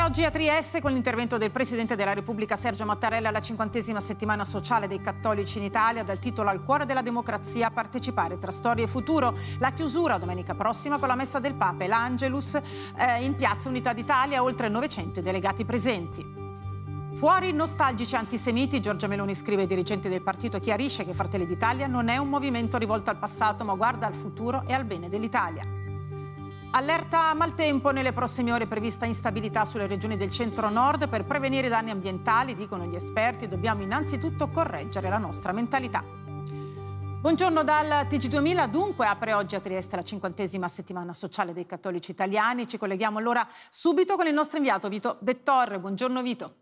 Sempre oggi a Trieste, con l'intervento del Presidente della Repubblica Sergio Mattarella alla cinquantesima settimana sociale dei cattolici in Italia, dal titolo Al cuore della democrazia, partecipare tra storia e futuro. La chiusura domenica prossima con la messa del Papa e l'Angelus eh, in Piazza Unità d'Italia, oltre 900 delegati presenti. Fuori nostalgici antisemiti, Giorgia Meloni scrive ai dirigenti del partito e chiarisce che Fratelli d'Italia non è un movimento rivolto al passato, ma guarda al futuro e al bene dell'Italia. Allerta maltempo nelle prossime ore prevista instabilità sulle regioni del centro-nord. Per prevenire danni ambientali, dicono gli esperti, dobbiamo innanzitutto correggere la nostra mentalità. Buongiorno dal TG2000, dunque apre oggi a Trieste la cinquantesima settimana sociale dei cattolici italiani. Ci colleghiamo allora subito con il nostro inviato Vito De Torre. Buongiorno Vito.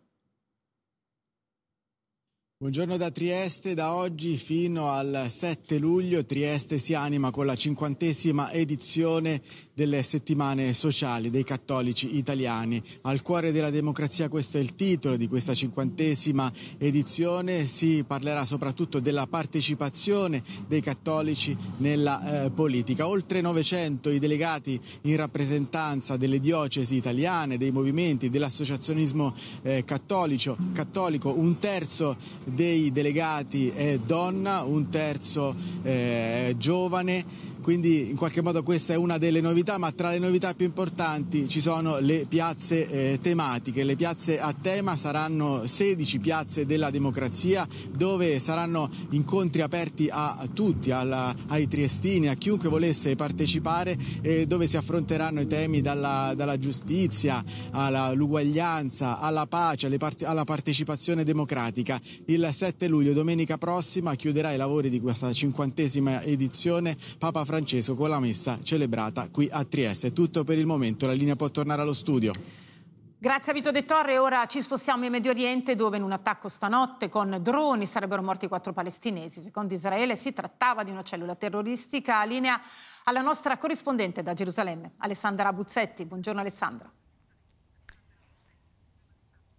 Buongiorno da Trieste, da oggi fino al 7 luglio Trieste si anima con la cinquantesima edizione delle settimane sociali dei cattolici italiani. Al cuore della democrazia questo è il titolo di questa cinquantesima edizione, si parlerà soprattutto della partecipazione dei cattolici nella eh, politica. Oltre 900 i delegati in rappresentanza delle diocesi italiane, dei movimenti, dell'associazionismo eh, cattolico, un terzo dei delegati è donna, un terzo eh, giovane quindi in qualche modo questa è una delle novità, ma tra le novità più importanti ci sono le piazze eh, tematiche, le piazze a tema saranno 16 piazze della democrazia dove saranno incontri aperti a tutti, alla, ai triestini, a chiunque volesse partecipare, eh, dove si affronteranno i temi dalla, dalla giustizia all'uguaglianza, alla pace, part- alla partecipazione democratica. Il 7 luglio, domenica prossima, chiuderà i lavori di questa cinquantesima edizione Papa Francesco Francesco con la messa celebrata qui a Trieste. Tutto per il momento, la linea può tornare allo studio. Grazie a Vito De Torre, ora ci spostiamo in Medio Oriente dove in un attacco stanotte con droni sarebbero morti quattro palestinesi. Secondo Israele si trattava di una cellula terroristica. Linea alla nostra corrispondente da Gerusalemme, Alessandra Buzzetti. Buongiorno Alessandra.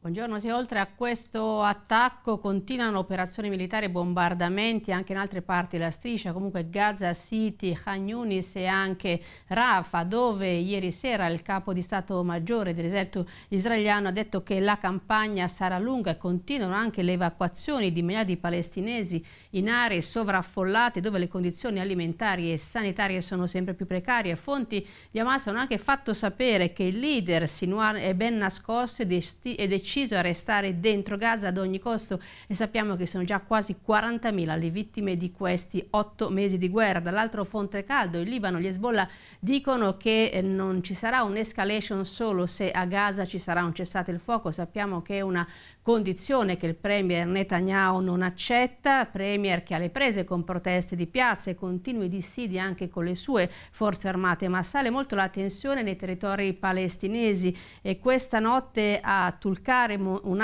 Buongiorno, se oltre a questo attacco continuano operazioni militari e bombardamenti anche in altre parti della striscia, comunque Gaza City, Khan Yunis e anche Rafa, dove ieri sera il capo di Stato Maggiore dell'esercito israeliano ha detto che la campagna sarà lunga e continuano anche le evacuazioni di migliaia di palestinesi in aree sovraffollate dove le condizioni alimentari e sanitarie sono sempre più precarie. Fonti di Hamas hanno anche fatto sapere che il leader Sinwar è ben nascosto e, e decide deciso a restare dentro Gaza ad ogni costo e sappiamo che sono già quasi 40.000 le vittime di questi otto mesi di guerra. Dall'altro fonte caldo, il Libano, gli Hezbollah dicono che eh, non ci sarà un'escalation solo se a Gaza ci sarà un cessate il fuoco. Sappiamo che è una condizione che il Premier Netanyahu non accetta, Premier che ha le prese con proteste di piazza e continui dissidi anche con le sue forze armate, ma sale molto la tensione nei territori palestinesi e questa notte a Tulkare un,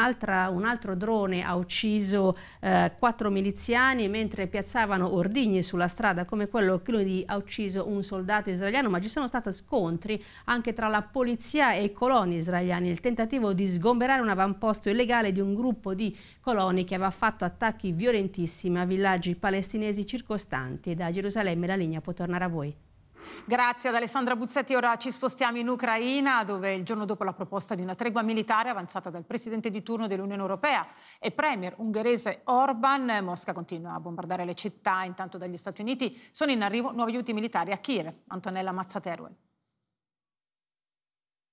altro drone ha ucciso eh, quattro miliziani mentre piazzavano ordigni sulla strada come quello che lunedì ha ucciso un soldato israeliano, ma ci sono stati scontri anche tra la polizia e i coloni israeliani, il tentativo di sgomberare un avamposto illegale di un gruppo di coloni che aveva fatto attacchi violentissimi a villaggi palestinesi circostanti e da Gerusalemme la linea può tornare a voi. Grazie ad Alessandra Buzzetti. Ora ci spostiamo in Ucraina, dove il giorno dopo la proposta di una tregua militare avanzata dal presidente di turno dell'Unione Europea e premier ungherese Orban, Mosca continua a bombardare le città. Intanto dagli Stati Uniti sono in arrivo nuovi aiuti militari a Kiev. Antonella Mazzateruel.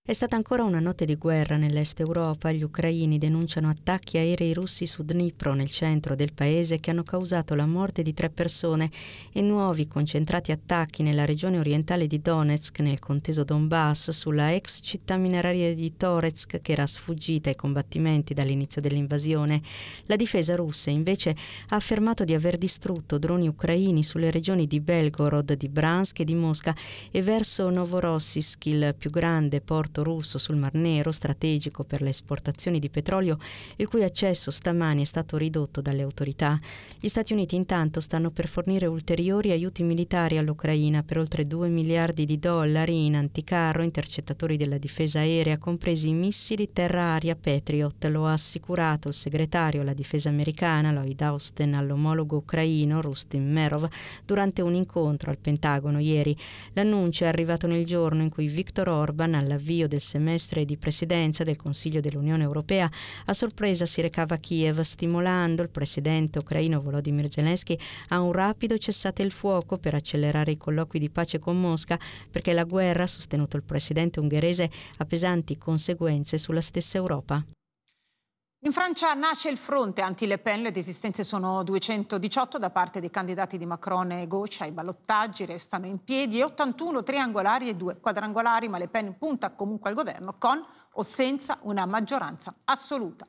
È stata ancora una notte di guerra nell'est Europa, gli ucraini denunciano attacchi aerei russi su Dnipro nel centro del paese che hanno causato la morte di tre persone e nuovi concentrati attacchi nella regione orientale di Donetsk nel conteso Donbass sulla ex città mineraria di Toretsk, che era sfuggita ai combattimenti dall'inizio dell'invasione. La difesa russa invece ha affermato di aver distrutto droni ucraini sulle regioni di Belgorod, di Bransk e di Mosca e verso Novorossiysk, il più grande porto alleato russo sul Mar Nero, strategico per le esportazioni di petrolio, il cui accesso stamani è stato ridotto dalle autorità. Gli Stati Uniti intanto stanno per fornire ulteriori aiuti militari all'Ucraina per oltre 2 miliardi di dollari in anticarro, intercettatori della difesa aerea, compresi i missili terra-aria Patriot. Lo ha assicurato il segretario alla difesa americana, Lloyd Austin, all'omologo ucraino Rustin Merov, durante un incontro al Pentagono ieri. L'annuncio è arrivato nel giorno in cui Viktor Orban, all'avvio avvio del semestre di presidenza del Consiglio dell'Unione Europea, a sorpresa si recava a Kiev stimolando il presidente ucraino Volodymyr Zelensky a un rapido cessate il fuoco per accelerare i colloqui di pace con Mosca perché la guerra, sostenuto il presidente ungherese, ha pesanti conseguenze sulla stessa Europa. In Francia nasce il fronte anti-Le Pen, le desistenze sono 218 da parte dei candidati di Macron e Gauche, i ballottaggi restano in piedi 81 triangolari e 2 quadrangolari, ma Le Pen punta comunque al governo con o senza una maggioranza assoluta.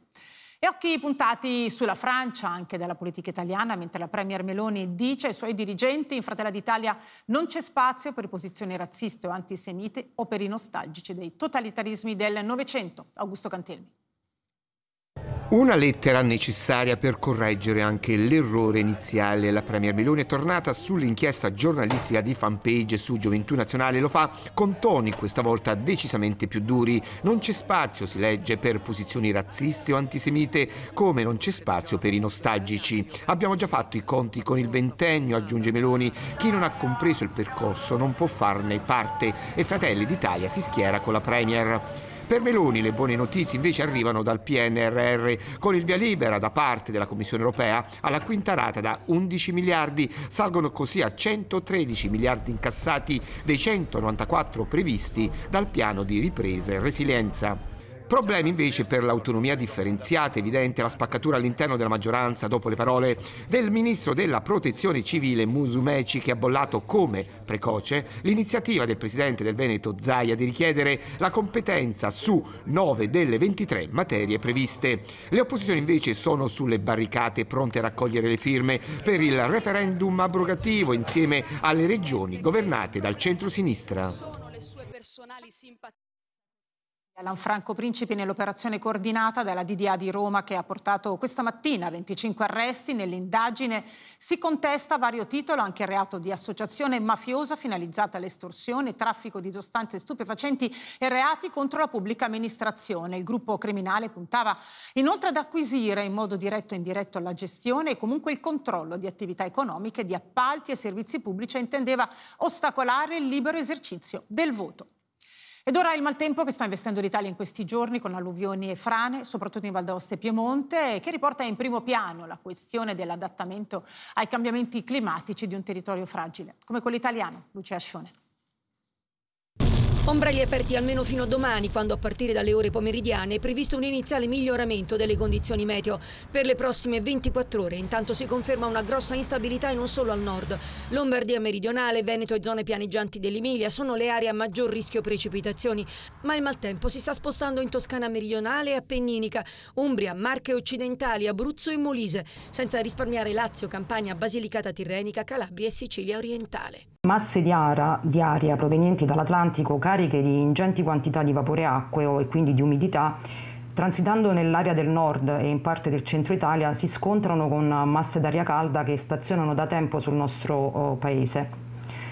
E occhi puntati sulla Francia, anche dalla politica italiana, mentre la Premier Meloni dice ai suoi dirigenti in Fratella d'Italia non c'è spazio per posizioni razziste o antisemite o per i nostalgici dei totalitarismi del Novecento. Augusto Cantelmi. Una lettera necessaria per correggere anche l'errore iniziale. La Premier Meloni è tornata sull'inchiesta giornalistica di fanpage su Gioventù Nazionale. Lo fa con toni questa volta decisamente più duri. Non c'è spazio, si legge, per posizioni razziste o antisemite, come non c'è spazio per i nostalgici. Abbiamo già fatto i conti con il ventennio, aggiunge Meloni. Chi non ha compreso il percorso non può farne parte e Fratelli d'Italia si schiera con la Premier. Per Meloni le buone notizie invece arrivano dal PNRR, con il via libera da parte della Commissione europea alla quinta rata da 11 miliardi, salgono così a 113 miliardi incassati dei 194 previsti dal piano di ripresa e resilienza. Problemi invece per l'autonomia differenziata, evidente la spaccatura all'interno della maggioranza dopo le parole del ministro della protezione civile Musumeci che ha bollato come precoce l'iniziativa del presidente del Veneto Zaia di richiedere la competenza su 9 delle 23 materie previste. Le opposizioni invece sono sulle barricate pronte a raccogliere le firme per il referendum abrogativo insieme alle regioni governate dal centro-sinistra. Lanfranco Principi nell'operazione coordinata dalla DDA di Roma che ha portato questa mattina 25 arresti. Nell'indagine si contesta a vario titolo, anche reato di associazione mafiosa finalizzata all'estorsione, traffico di sostanze stupefacenti e reati contro la pubblica amministrazione. Il gruppo criminale puntava inoltre ad acquisire in modo diretto e indiretto la gestione e comunque il controllo di attività economiche, di appalti e servizi pubblici e intendeva ostacolare il libero esercizio del voto. Ed ora il maltempo che sta investendo l'Italia in questi giorni con alluvioni e frane, soprattutto in Val d'Aosta e Piemonte, che riporta in primo piano la questione dell'adattamento ai cambiamenti climatici di un territorio fragile, come quello italiano. Lucia Ascione. Ombrelli aperti almeno fino a domani, quando a partire dalle ore pomeridiane è previsto un iniziale miglioramento delle condizioni meteo. Per le prossime 24 ore intanto si conferma una grossa instabilità e non solo al nord. Lombardia meridionale, Veneto e zone pianeggianti dell'Emilia sono le aree a maggior rischio precipitazioni, ma il maltempo si sta spostando in Toscana meridionale e Appenninica, Umbria, Marche occidentali, Abruzzo e Molise, senza risparmiare Lazio, Campania, Basilicata Tirrenica, Calabria e Sicilia orientale. Masse di, ara, di aria provenienti dall'Atlantico cariche di ingenti quantità di vapore acqueo e quindi di umidità, transitando nell'area del nord e in parte del centro Italia, si scontrano con masse d'aria calda che stazionano da tempo sul nostro oh, paese.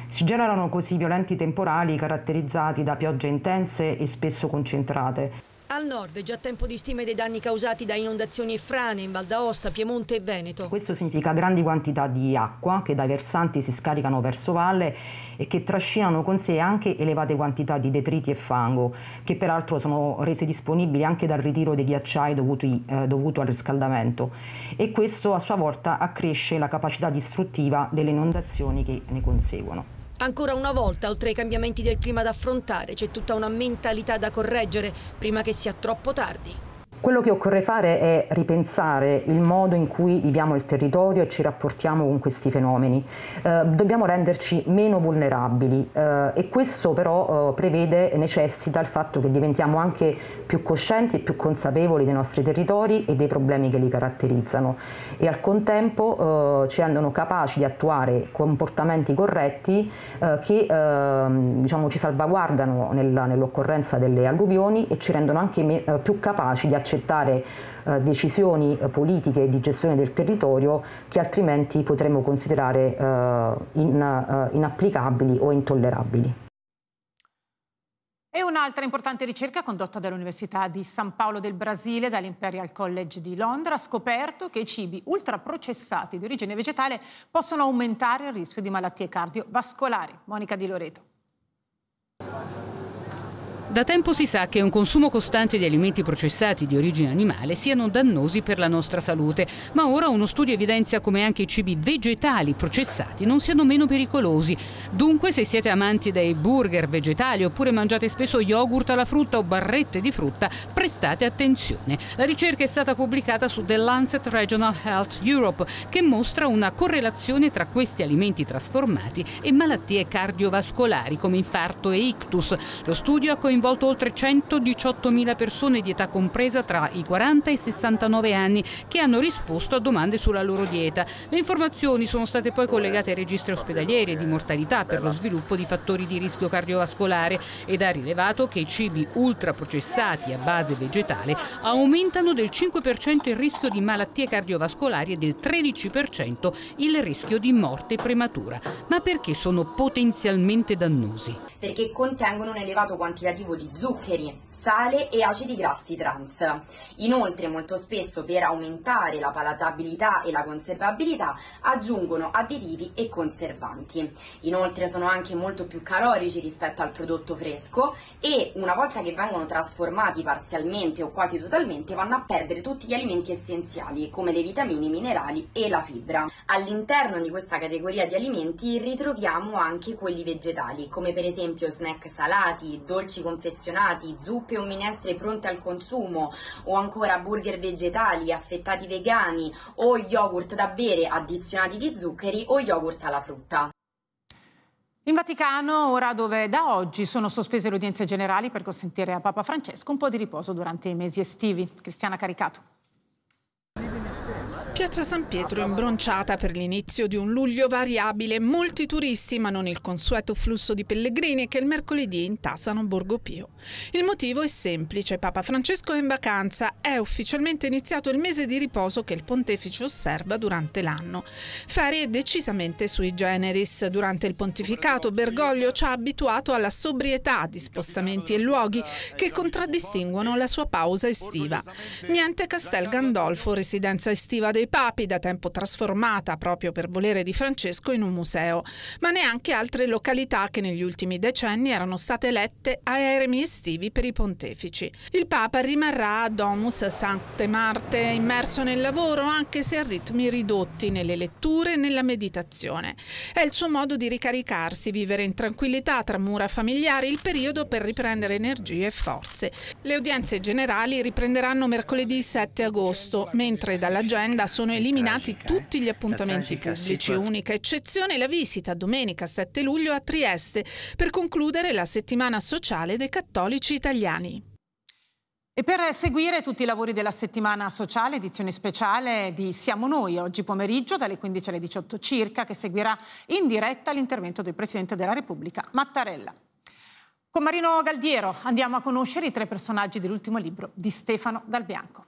Si generano così violenti temporali caratterizzati da piogge intense e spesso concentrate. Al nord è già tempo di stime dei danni causati da inondazioni e frane in Val d'Aosta, Piemonte e Veneto. Questo significa grandi quantità di acqua che dai versanti si scaricano verso valle e che trascinano con sé anche elevate quantità di detriti e fango, che peraltro sono rese disponibili anche dal ritiro dei ghiacciai dovuti, eh, dovuto al riscaldamento. E questo a sua volta accresce la capacità distruttiva delle inondazioni che ne conseguono. Ancora una volta, oltre ai cambiamenti del clima da affrontare, c'è tutta una mentalità da correggere prima che sia troppo tardi. Quello che occorre fare è ripensare il modo in cui viviamo il territorio e ci rapportiamo con questi fenomeni. Eh, dobbiamo renderci meno vulnerabili eh, e questo però eh, prevede e necessita il fatto che diventiamo anche più coscienti e più consapevoli dei nostri territori e dei problemi che li caratterizzano e al contempo eh, ci rendono capaci di attuare comportamenti corretti eh, che eh, diciamo, ci salvaguardano nel, nell'occorrenza delle alluvioni e ci rendono anche me- più capaci di accettare accettare eh, decisioni eh, politiche di gestione del territorio che altrimenti potremmo considerare eh, in, eh, inapplicabili o intollerabili. E un'altra importante ricerca condotta dall'Università di San Paolo del Brasile, dall'Imperial College di Londra, ha scoperto che i cibi ultraprocessati di origine vegetale possono aumentare il rischio di malattie cardiovascolari. Monica Di Loreto. Da tempo si sa che un consumo costante di alimenti processati di origine animale siano dannosi per la nostra salute, ma ora uno studio evidenzia come anche i cibi vegetali processati non siano meno pericolosi. Dunque se siete amanti dei burger vegetali oppure mangiate spesso yogurt alla frutta o barrette di frutta, prestate attenzione. La ricerca è stata pubblicata su The Lancet Regional Health Europe che mostra una correlazione tra questi alimenti trasformati e malattie cardiovascolari come infarto e ictus. Lo studio ha coinvolto coinvolto oltre 118.000 persone di età compresa tra i 40 e i 69 anni che hanno risposto a domande sulla loro dieta. Le informazioni sono state poi collegate ai registri ospedalieri e di mortalità per lo sviluppo di fattori di rischio cardiovascolare ed ha rilevato che i cibi ultraprocessati a base vegetale aumentano del 5% il rischio di malattie cardiovascolari e del 13% il rischio di morte prematura. Ma perché sono potenzialmente dannosi? perché contengono un elevato quantitativo di zuccheri, sale e acidi grassi trans. Inoltre molto spesso per aumentare la palatabilità e la conservabilità aggiungono additivi e conservanti. Inoltre sono anche molto più calorici rispetto al prodotto fresco e una volta che vengono trasformati parzialmente o quasi totalmente vanno a perdere tutti gli alimenti essenziali come le vitamine, i minerali e la fibra. All'interno di questa categoria di alimenti ritroviamo anche quelli vegetali come per esempio esempio snack salati, dolci confezionati, zuppe o minestre pronte al consumo o ancora burger vegetali, affettati vegani o yogurt da bere addizionati di zuccheri o yogurt alla frutta. In Vaticano, ora dove da oggi sono sospese le udienze generali per consentire a Papa Francesco un po' di riposo durante i mesi estivi. Cristiana Caricato. Piazza San Pietro imbronciata per l'inizio di un luglio variabile, molti turisti ma non il consueto flusso di pellegrini che il mercoledì intasano Borgo Pio. Il motivo è semplice, Papa Francesco è in vacanza, è ufficialmente iniziato il mese di riposo che il pontefice osserva durante l'anno. Ferie decisamente sui generis, durante il pontificato Bergoglio ci ha abituato alla sobrietà di spostamenti e luoghi che contraddistinguono la sua pausa estiva. Niente Castel Gandolfo, residenza estiva dei dei Papi, da tempo trasformata proprio per volere di Francesco in un museo, ma neanche altre località che negli ultimi decenni erano state elette aeremi estivi per i pontefici. Il Papa rimarrà a Domus Sancte Marte, immerso nel lavoro anche se a ritmi ridotti nelle letture e nella meditazione. È il suo modo di ricaricarsi, vivere in tranquillità tra mura familiari, il periodo per riprendere energie e forze. Le udienze generali riprenderanno mercoledì 7 agosto, mentre dall'agenda sono eliminati eh. tutti gli appuntamenti pubblici, unica eccezione la visita domenica 7 luglio a Trieste per concludere la settimana sociale dei cattolici italiani. E per seguire tutti i lavori della settimana sociale, edizione speciale di Siamo Noi, oggi pomeriggio dalle 15 alle 18 circa, che seguirà in diretta l'intervento del Presidente della Repubblica, Mattarella. Con Marino Galdiero andiamo a conoscere i tre personaggi dell'ultimo libro di Stefano Dal Bianco.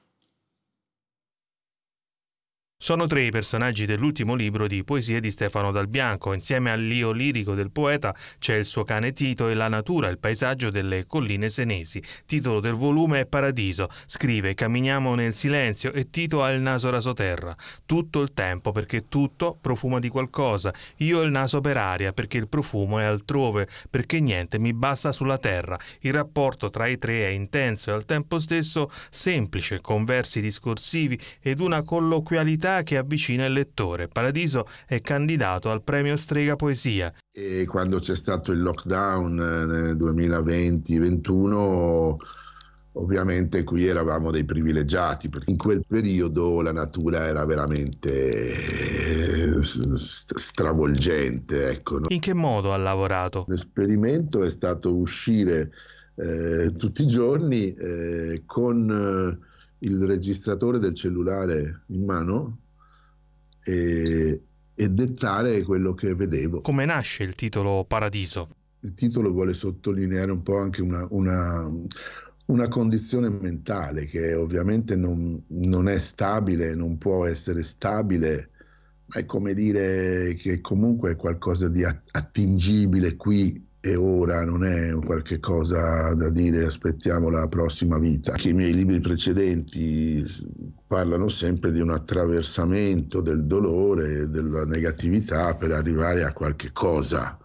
Sono tre i personaggi dell'ultimo libro di poesie di Stefano Dal Bianco. Insieme all'io lirico del poeta c'è il suo cane Tito e la natura, il paesaggio delle colline senesi. Titolo del volume è Paradiso. Scrive Camminiamo nel silenzio e Tito ha il naso rasoterra. Tutto il tempo perché tutto profuma di qualcosa. Io ho il naso per aria perché il profumo è altrove, perché niente mi basta sulla terra. Il rapporto tra i tre è intenso e al tempo stesso semplice, con versi discorsivi ed una colloquialità che avvicina il lettore. Paradiso è candidato al premio Strega Poesia. E quando c'è stato il lockdown eh, nel 2020-2021, ovviamente qui eravamo dei privilegiati, perché in quel periodo la natura era veramente eh, stravolgente. Ecco, no? In che modo ha lavorato? L'esperimento è stato uscire eh, tutti i giorni eh, con eh, il registratore del cellulare in mano e, e dettare quello che vedevo. Come nasce il titolo Paradiso? Il titolo vuole sottolineare un po' anche una, una, una condizione mentale che ovviamente non, non è stabile, non può essere stabile, ma è come dire che comunque è qualcosa di attingibile qui e ora non è un qualche cosa da dire aspettiamo la prossima vita. Che i miei libri precedenti parlano sempre di un attraversamento del dolore, della negatività per arrivare a qualche cosa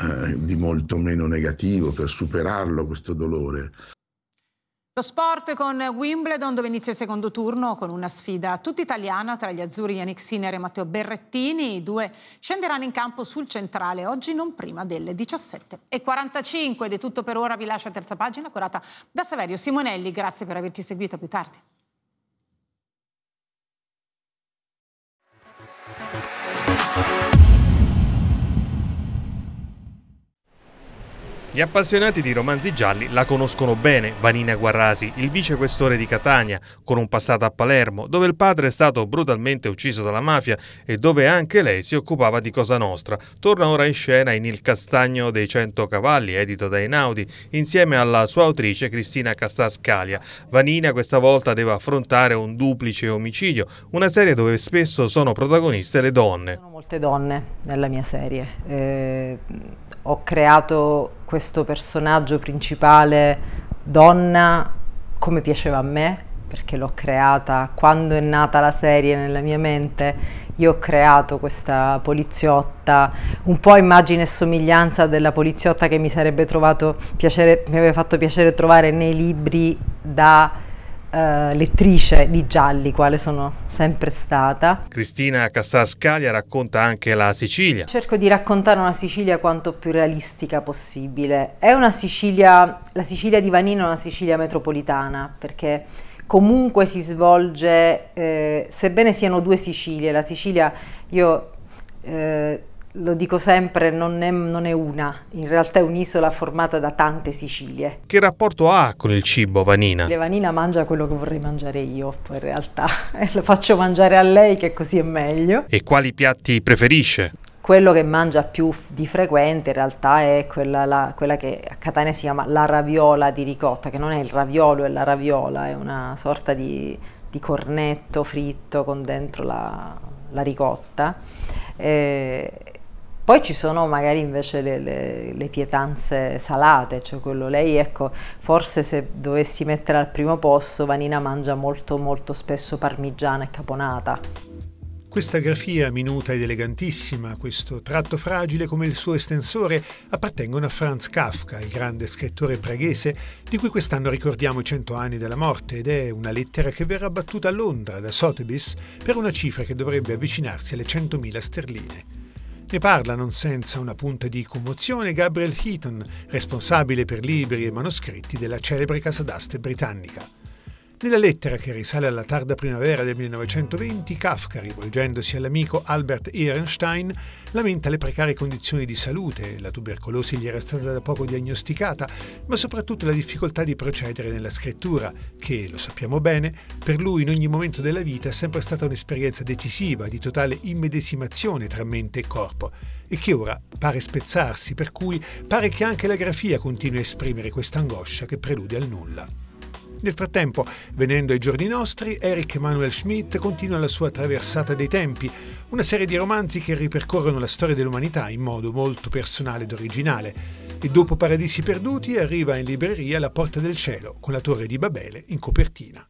eh, di molto meno negativo, per superarlo questo dolore. Lo sport con Wimbledon dove inizia il secondo turno con una sfida tutta italiana tra gli azzurri Yannick Sinner e Matteo Berrettini. I due scenderanno in campo sul centrale oggi non prima delle 17.45 ed è tutto per ora, vi lascio a terza pagina curata da Saverio Simonelli. Grazie per averci seguito, a più tardi. Gli appassionati di romanzi gialli la conoscono bene, Vanina Guarrasi, il vicequestore di Catania, con un passato a Palermo, dove il padre è stato brutalmente ucciso dalla mafia e dove anche lei si occupava di Cosa Nostra. Torna ora in scena in Il Castagno dei Cento Cavalli, edito da Einaudi, insieme alla sua autrice Cristina Castascalia. Vanina questa volta deve affrontare un duplice omicidio, una serie dove spesso sono protagoniste le donne. Sono molte donne nella mia serie. Eh, ho creato questo personaggio principale donna come piaceva a me, perché l'ho creata quando è nata la serie nella mia mente. Io ho creato questa poliziotta, un po' immagine e somiglianza della poliziotta che mi sarebbe trovato piacere, mi aveva fatto piacere trovare nei libri da eh, lettrice di gialli, quale sono sempre stata. Cristina Cassascaglia racconta anche la Sicilia. Cerco di raccontare una Sicilia quanto più realistica possibile. È una Sicilia, la Sicilia di Vanino è una Sicilia metropolitana, perché comunque si svolge, eh, sebbene siano due Sicilie, la Sicilia, io... Eh, lo dico sempre, non è, non è, una, in realtà è un'isola formata da tante Sicilie. Che rapporto ha con il cibo Vanina? Le Vanina mangia quello che vorrei mangiare io, in realtà eh, lo faccio mangiare a lei che così è meglio. E quali piatti preferisce? Quello che mangia più di frequente in realtà è quella, la, quella che a Catania si chiama la raviola di ricotta, che non è il raviolo, è la raviola, è una sorta di, di cornetto fritto con dentro la, la ricotta. Eh, poi ci sono magari invece le, le, le, pietanze salate, cioè quello lei, ecco, forse se dovessi mettere al primo posto, Vanina mangia molto molto spesso parmigiana e caponata. Questa grafia minuta ed elegantissima, questo tratto fragile come il suo estensore, appartengono a Franz Kafka, il grande scrittore preghese di cui quest'anno ricordiamo i cento anni della morte ed è una lettera che verrà battuta a Londra da Sotheby's per una cifra che dovrebbe avvicinarsi alle 100.000 sterline. Ne parla non senza una punta di commozione Gabriel Heaton, responsabile per libri e manoscritti della celebre casa d'aste britannica. Nella lettera che risale alla tarda primavera del 1920, Kafka, rivolgendosi all'amico Albert Ehrenstein, lamenta le precarie condizioni di salute, la tubercolosi gli era stata da poco diagnosticata, ma soprattutto la difficoltà di procedere nella scrittura, che, lo sappiamo bene, per lui in ogni momento della vita è sempre stata un'esperienza decisiva, di totale immedesimazione tra mente e corpo, e che ora pare spezzarsi, per cui pare che anche la grafia continui a esprimere questa angoscia che prelude al nulla. Nel frattempo, venendo ai giorni nostri, Eric Manuel Schmidt continua la sua traversata dei tempi, una serie di romanzi che ripercorrono la storia dell'umanità in modo molto personale ed originale. E dopo Paradisi perduti arriva in libreria La porta del cielo, con la torre di Babele in copertina.